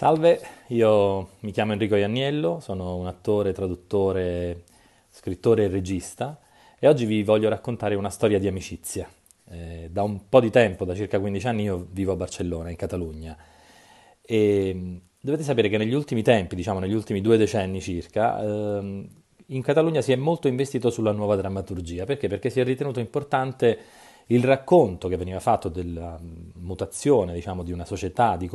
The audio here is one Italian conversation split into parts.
Salve, io mi chiamo Enrico Ianniello, sono un attore, traduttore, scrittore e regista e oggi vi voglio raccontare una storia di amicizia. Eh, da un po' di tempo, da circa 15 anni, io vivo a Barcellona, in Catalogna e mm, dovete sapere che negli ultimi tempi, diciamo negli ultimi due decenni circa, ehm, in Catalogna si è molto investito sulla nuova drammaturgia. Perché? Perché si è ritenuto importante il racconto che veniva fatto della mutazione diciamo, di una società, di,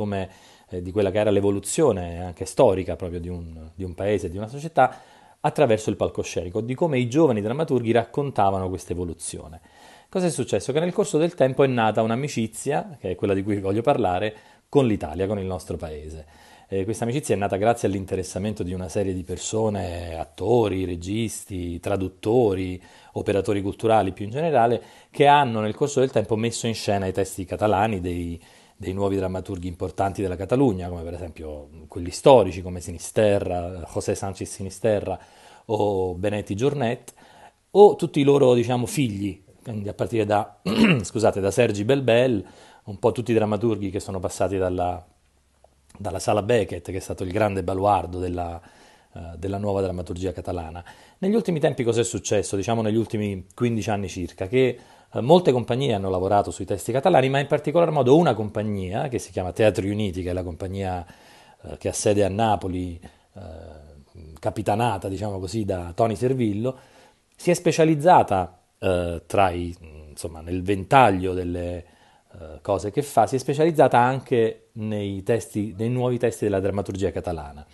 eh, di quella che era l'evoluzione anche storica proprio di un, di un paese, di una società, attraverso il palcoscenico, di come i giovani drammaturghi raccontavano questa evoluzione. Cosa è successo? Che nel corso del tempo è nata un'amicizia, che è quella di cui vi voglio parlare, con l'Italia, con il nostro paese. Eh, questa amicizia è nata grazie all'interessamento di una serie di persone, attori, registi, traduttori, operatori culturali più in generale, che hanno nel corso del tempo messo in scena i testi catalani dei, dei nuovi drammaturghi importanti della Catalogna, come per esempio quelli storici come Sinisterra, José Sánchez Sinisterra o Benetti Giornet, o tutti i loro diciamo, figli, quindi a partire da, scusate, da Sergi Belbel, un po' tutti i drammaturghi che sono passati dalla dalla sala Beckett, che è stato il grande baluardo della, eh, della nuova drammaturgia catalana. Negli ultimi tempi cosa è successo? Diciamo negli ultimi 15 anni circa, che eh, molte compagnie hanno lavorato sui testi catalani, ma in particolar modo una compagnia che si chiama Teatri Uniti, che è la compagnia eh, che ha sede a Napoli, eh, capitanata diciamo così da Tony Servillo, si è specializzata eh, tra i, insomma, nel ventaglio delle, eh, cose che fa, si è specializzata anche nei, testi, nei nuovi testi della drammaturgia catalana,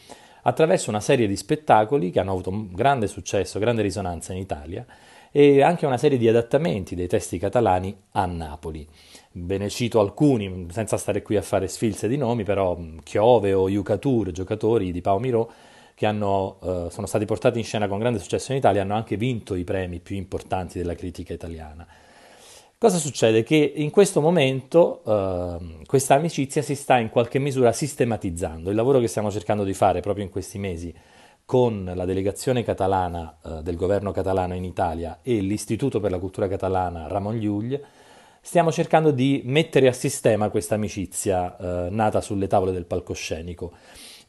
attraverso una serie di spettacoli che hanno avuto grande successo, grande risonanza in Italia, e anche una serie di adattamenti dei testi catalani a Napoli. Ve ne cito alcuni, senza stare qui a fare sfilze di nomi, però mm, Chiove o Yucatur, giocatori di Pao Miró, che hanno, eh, sono stati portati in scena con grande successo in Italia, hanno anche vinto i premi più importanti della critica italiana. Cosa succede? Che in questo momento eh, questa amicizia si sta in qualche misura sistematizzando. Il lavoro che stiamo cercando di fare proprio in questi mesi con la delegazione catalana eh, del governo catalano in Italia e l'Istituto per la Cultura Catalana Ramon Llull, stiamo cercando di mettere a sistema questa amicizia eh, nata sulle tavole del palcoscenico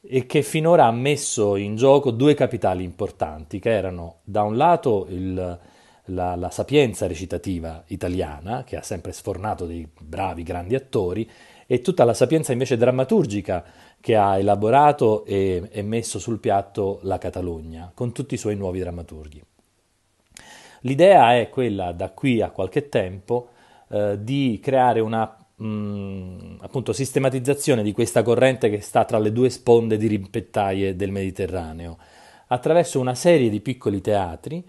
e che finora ha messo in gioco due capitali importanti, che erano da un lato il la, la sapienza recitativa italiana, che ha sempre sfornato dei bravi, grandi attori, e tutta la sapienza invece drammaturgica che ha elaborato e, e, messo sul piatto la Catalogna, con tutti i suoi nuovi drammaturghi. L'idea è quella, da qui a qualche tempo, eh, di creare una mh, mm, appunto, sistematizzazione di questa corrente che sta tra le due sponde di rimpettaie del Mediterraneo, attraverso una serie di piccoli teatri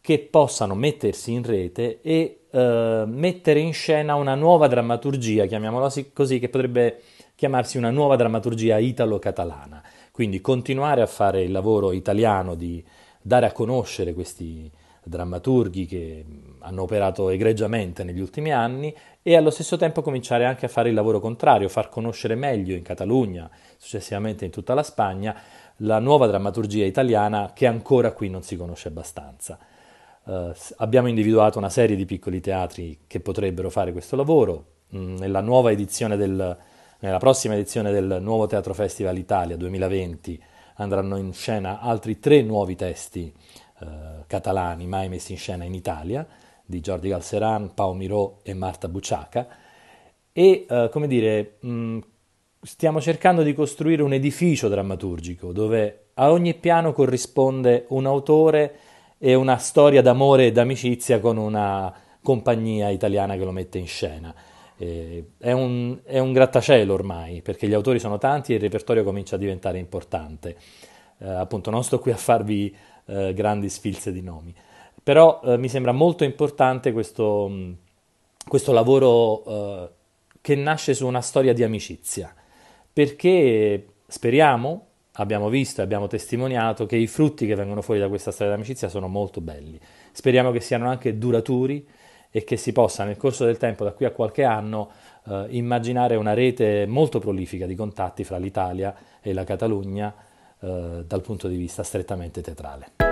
che possano mettersi in rete e eh, mettere in scena una nuova drammaturgia, chiamiamola così, che potrebbe chiamarsi una nuova drammaturgia italo-catalana. Quindi continuare a fare il lavoro italiano di dare a conoscere questi drammaturghi che hanno operato egregiamente negli ultimi anni e allo stesso tempo cominciare anche a fare il lavoro contrario, far conoscere meglio in Catalogna, successivamente in tutta la Spagna, la nuova drammaturgia italiana che ancora qui non si conosce abbastanza eh, abbiamo individuato una serie di piccoli teatri che potrebbero fare questo lavoro. Mm, nella, del, nella prossima edizione del nuovo Teatro Festival Italia 2020 andranno in scena altri tre nuovi testi eh, catalani mai messi in scena in Italia di Jordi Galseran, Pao Miró e Marta Bucciaca e eh, come dire mh, mm, stiamo cercando di costruire un edificio drammaturgico dove a ogni piano corrisponde un autore e una storia d'amore e d'amicizia con una compagnia italiana che lo mette in scena. È un, è, un, grattacielo ormai, perché gli autori sono tanti e il repertorio comincia a diventare importante. Eh, appunto, non sto qui a farvi eh, grandi sfilze di nomi, però eh, mi sembra molto importante questo, questo lavoro eh, che nasce su una storia di amicizia, perché speriamo abbiamo visto e abbiamo testimoniato che i frutti che vengono fuori da questa storia d'amicizia sono molto belli. Speriamo che siano anche duraturi e che si possa nel corso del tempo, da qui a qualche anno, eh, immaginare una rete molto prolifica di contatti fra l'Italia e la Catalogna eh, dal punto di vista strettamente teatrale.